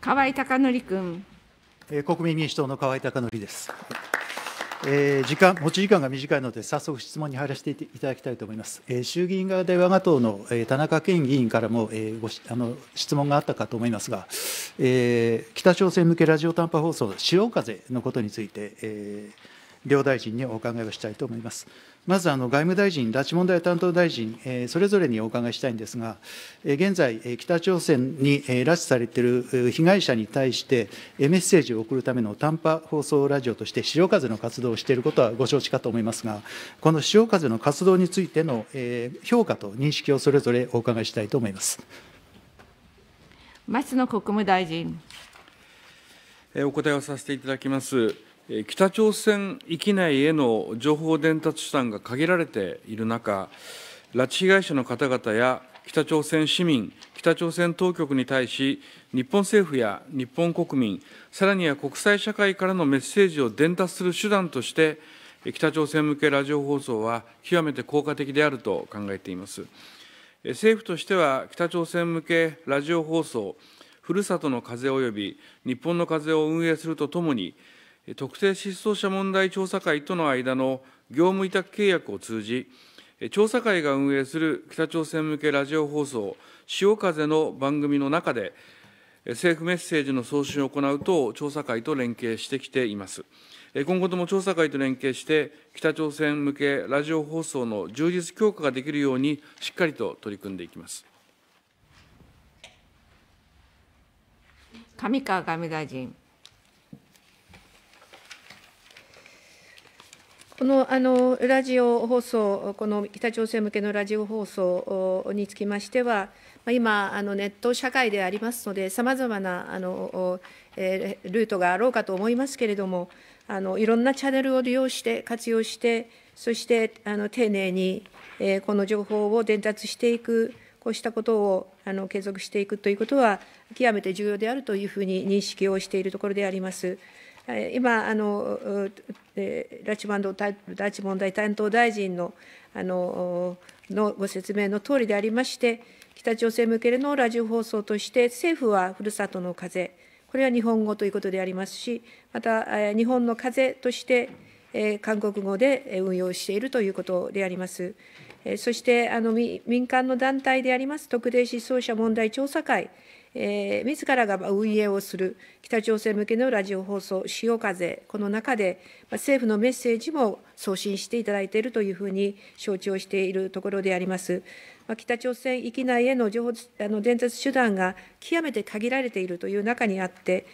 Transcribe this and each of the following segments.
河合貴則君。国民民主党の河合貴則です。えー、時間持ち時間が短いので、早速質問に入らせていただきたいと思います。えー、衆議院側で我が党の、えー、田中健議員からも、えー、ごしあの質問があったかと思いますが、えー、北朝鮮向けラジオ短波放送、潮風のことについて、えー両大臣にお伺いをしたいと思います。まず、外務大臣、拉致問題担当大臣、それぞれにお伺いしたいんですが、現在、北朝鮮に拉致されている被害者に対して、メッセージを送るための短波放送ラジオとして、潮風の活動をしていることはご承知かと思いますが、この潮風の活動についての評価と認識をそれぞれお伺いしたいと思います。松野国務大臣。お答えをさせていただきます。北朝鮮域内への情報伝達手段が限られている中、拉致被害者の方々や北朝鮮市民、北朝鮮当局に対し、日本政府や日本国民、さらには国際社会からのメッセージを伝達する手段として、北朝鮮向けラジオ放送は極めて効果的であると考えています。政府としては、北朝鮮向けラジオ放送、ふるさとの風及び日本の風を運営するとともに、特定失踪者問題調査会との間の業務委託契約を通じ、調査会が運営する北朝鮮向けラジオ放送、潮風の番組の中で、政府メッセージの送信を行うと、調査会と連携してきています。今後とも調査会と連携して、北朝鮮向けラジオ放送の充実強化ができるように、しっかりと取り組んでいきます。上川外務大臣。このあのラジオ放送、この北朝鮮向けのラジオ放送につきましては、今、あのネット社会でありますので、さまざまなあの、えー、ルートがあろうかと思いますけれども、あのいろんなチャンネルを利用して、活用して、そしてあの丁寧に、えー、この情報を伝達していく、こうしたことをあの継続していくということは、極めて重要であるというふうに認識をしているところであります。今あの、拉致問題拉致問題担当大臣のあののご説明の通りでありまして、北朝鮮向けのラジオ放送として、政府はふるさとの風、これは日本語ということでありますし、また日本の風として、韓国語で運用しているということであります。そしてあの民間の団体であります特定失踪者問題調査会、えー、自らが運営をする北朝鮮向けのラジオ放送、潮風、この中で、ま政府のメッセージも送信していただいているというふうに承知をしているところであります。ま北朝鮮域内への情報あの伝達手段が極めて限られているという中にあって、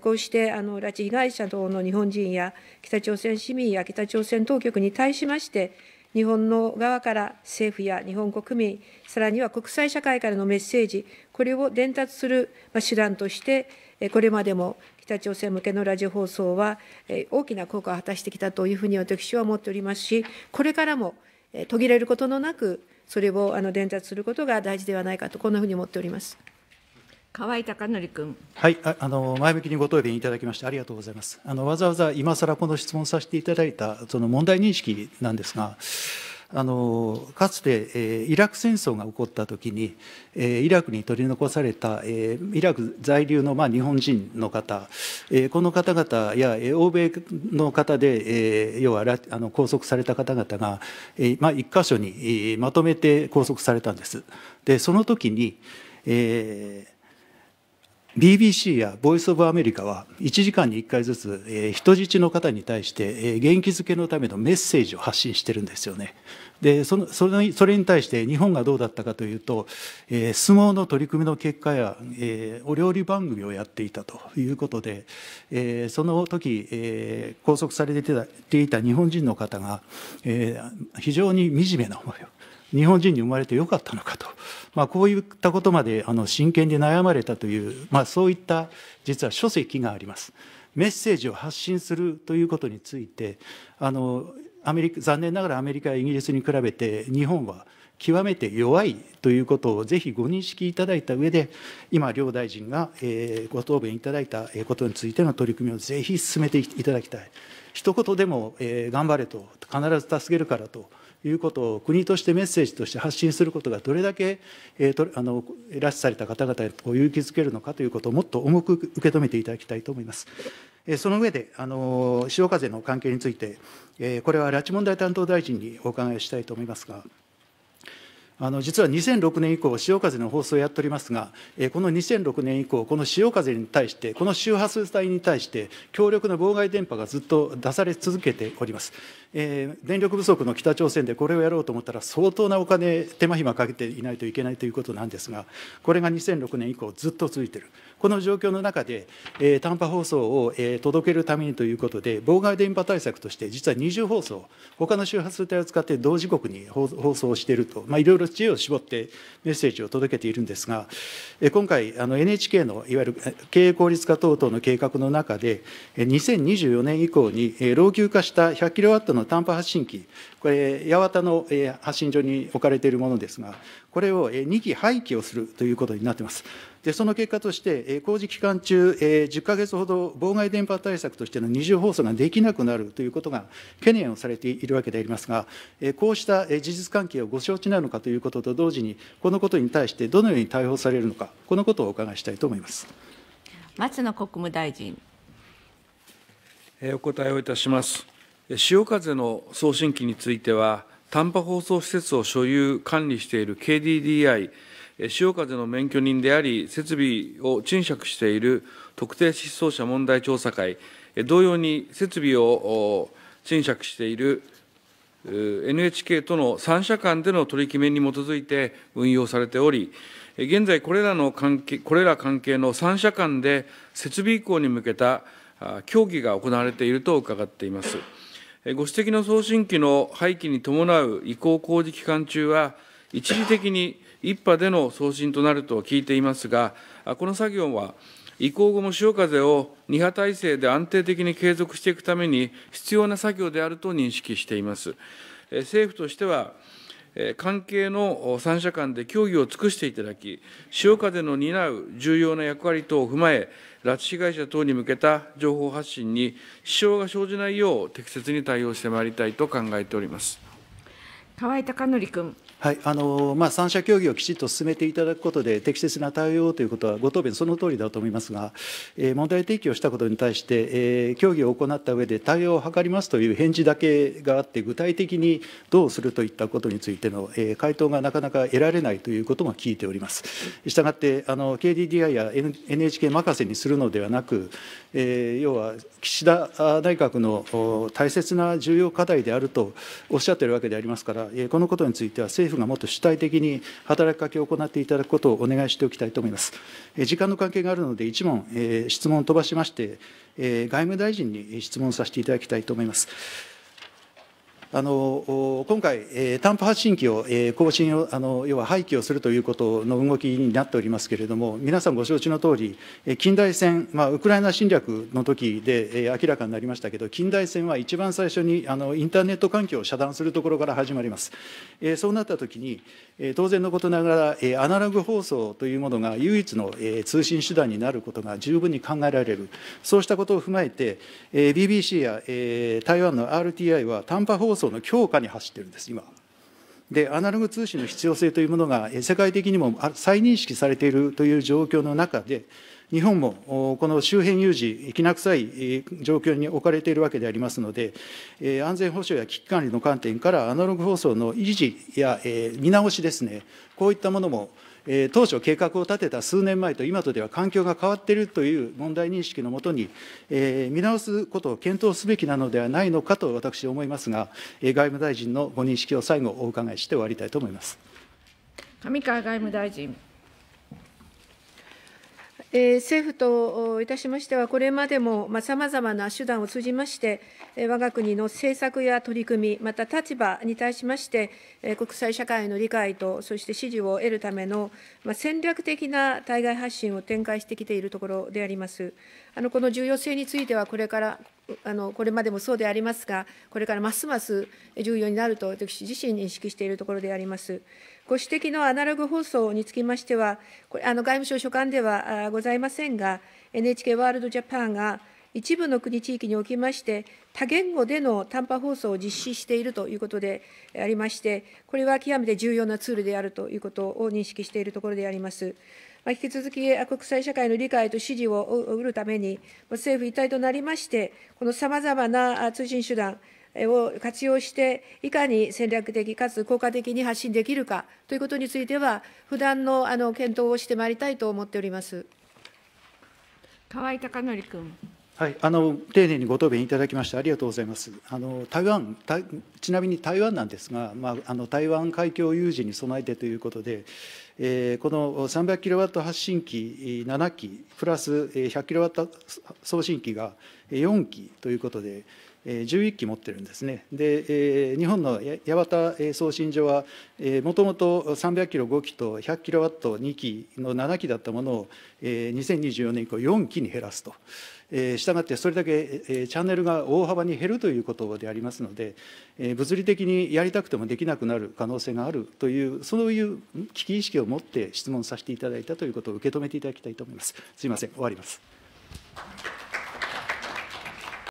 こうしてあの拉致被害者等の日本人や北朝鮮市民や北朝鮮当局に対しまして、日本の側から政府や日本国民、さらには国際社会からのメッセージ、これを伝達する手段として、これまでも北朝鮮向けのラジオ放送は大きな効果を果たしてきたというふうに私は思っておりますし、これからも途切れることのなく、それをあの伝達することが大事ではないかと、こんなふうに思っております。河合孝則君。はい、あの前向きにご答弁いただきましてありがとうございます。あのわざわざ今更この質問させていただいたその問題認識なんですが。あのかつて、えー、イラク戦争が起こったときに、えー、イラクに取り残された、えー、イラク在留の、まあ、日本人の方、えー、この方々や、えー、欧米の方で、えー、要はあの拘束された方々が、えーまあ、一箇所に、えー、まとめて拘束されたんです。でその時に、えー BBC やボイス・オブ・アメリカは1時間に1回ずつ、えー、人質の方に対して、えー、元気づけのためのメッセージを発信してるんですよね。でそのそれそれに対して日本がどうだったかというと、えー、相撲の取り組みの結果や、えー、お料理番組をやっていたということで、えー、その時、えー、拘束されていた日本人の方が、えー、非常に惨めな思いを日本人に生まれてよかったのかと、まあ、こういったことまであの真剣に悩まれたという、まあ、そういった実は書籍があります。メッセージを発信するということについてあのアメリカ残念ながらアメリカやイギリスに比べて日本は極めて弱いということをぜひご認識いただいた上で、今、両大臣がご答弁いただいたことについての取り組みをぜひ進めていただきたい。一言でも頑張れと、必ず助けるからと。いうことを国としてメッセージとして発信することがどれだけ、えー、とあの拉致された方々を勇気づけるのかということをもっと重く受け止めていただきたいと思います。えー、その上で、あの潮風の関係について、えー、これは拉致問題担当大臣にお伺いしたいと思いますが、あの実は2006年以降、潮風の放送をやっておりますが、えこの2006年以降、この潮風に対して、この周波数帯に対して、強力な妨害電波がずっと出され続けております。えー、電力不足の北朝鮮でこれをやろうと思ったら、相当なお金、手間暇かけていないといけないということなんですが、これが2006年以降、ずっと続いている、この状況の中で、えー、短波放送を、えー、届けるためにということで、妨害電波対策として、実は二重放送、他の周波数帯を使って同時刻に放送をしていると、まあ、いろいろ知恵を絞ってメッセージを届けているんですが、えー、今回、あの NHK のいわゆる経営効率化等々の計画の中で、2024年以降に、えー、老朽化した100キロワットのの短波発信機、これ、八幡の発信所に置かれているものですが、これを2機廃棄をするということになっています。で、その結果として、工事期間中、10ヶ月ほど妨害電波対策としての二重放送ができなくなるということが懸念をされているわけでありますが、こうした事実関係をご承知なのかということと同時に、このことに対してどのように対応されるのか、このことをお伺いしたいと思います。松野国務大臣。お答えをいたします。潮風の送信機については、短波放送施設を所有・管理している KDDI、潮風の免許人であり、設備を賃借している特定失踪者問題調査会、同様に設備を賃借している NHK との3社間での取り決めに基づいて運用されており、現在これらの関係、これら関係の3社間で設備移行に向けた協議が行われていると伺っています。ご指摘の送信機の廃棄に伴う移行工事期間中は、一時的に1波での送信となると聞いていますが、この作業は、移行後も潮風を2波体制で安定的に継続していくために必要な作業であると認識しています。政府としては、関係の3者間で協議を尽くしていただき、潮風の担う重要な役割等を踏まえ、拉致被害者等に向けた情報発信に支障が生じないよう適切に対応してまいりたいと考えております。河合孝則君。はいあのまあ、3者協議をきちっと進めていただくことで、適切な対応ということは、ご答弁その通りだと思いますが、えー、問題提起をしたことに対して、えー、協議を行った上で対応を図りますという返事だけがあって、具体的にどうするといったことについての、えー、回答がなかなか得られないということも聞いております。したがってあの KDDI や NHK 任せにするのではなく、えー、要は岸田内閣の大切な重要課題であるとおっしゃっているわけでありますから、えー、このことについては政府府がもっと主体的に働きかけを行っていただくことをお願いしておきたいと思います。時間の関係があるので、1問、質問を飛ばしまして、外務大臣に質問させていただきたいと思います。あの今回、え短波発信機を、え更新をあの、要は廃棄をするということの動きになっておりますけれども、皆さんご承知の通り、え近代戦、まあ、ウクライナ侵略の時で、え明らかになりましたけど、近代戦は一番最初にあのインターネット環境を遮断するところから始まります。えそうなったときに、え当然のことながら、えアナログ放送というものが唯一の、え通信手段になることが十分に考えられる、そうしたことを踏まえて、え BBC や、え台湾の RTI は、短波放送送の強化に走ってるんです、今。で、アナログ通信の必要性というものが世界的にも再認識されているという状況の中で、日本もこの周辺有事、きな臭い状況に置かれているわけでありますので、安全保障や危機管理の観点から、アナログ放送の維持や見直しですね、こういったものも当初計画を立てた数年前と今とでは環境が変わっているという問題認識のもとに、見直すことを検討すべきなのではないのかと私、は思いますが、外務大臣のご認識を最後、お伺いして終わりたいと思います。上川外務大臣。政府といたしましては、これまでもさまざまな手段を通じまして、わが国の政策や取り組み、また立場に対しまして、国際社会の理解と、そして支持を得るための戦略的な対外発信を展開してきているところであります。この重要性については、これからあのこれまでもそうでありますが、これからますます重要になると私自身認識しているところであります。ご指摘のアナログ放送につきましては、これあの外務省所管ではございませんが、NHK ワールドジャパンが一部の国地域におきまして、多言語での短波放送を実施しているということでありまして、これは極めて重要なツールであるということを認識しているところであります。引き続き国際社会の理解と支持を得るために、政府一体となりまして、このさまざまな通信手段を活用して、いかに戦略的かつ効果的に発信できるかということについては、不断のあの検討をしてまいりたいと思っております。河合孝則君。はい、あの丁寧にご答弁いただきましてありがとうございます。あの台湾ちなみに台湾なんですが、まあ、あの台湾海峡有事に備えてということで、えー、この300キロワット発信機7機プラス100キロワット送信機が4機ということで、11機持ってるんですね。で、日本の八幡送信所は、もともと300キロ5機と100キロワット2機の7機だったものを、2024年以降、4機に減らすと。したがって、それだけチャンネルが大幅に減るということでありますので、物理的にやりたくてもできなくなる可能性があるという、そういう危機意識を持って質問させていただいたということを受け止めていただきたいと思います。すいません、終わります。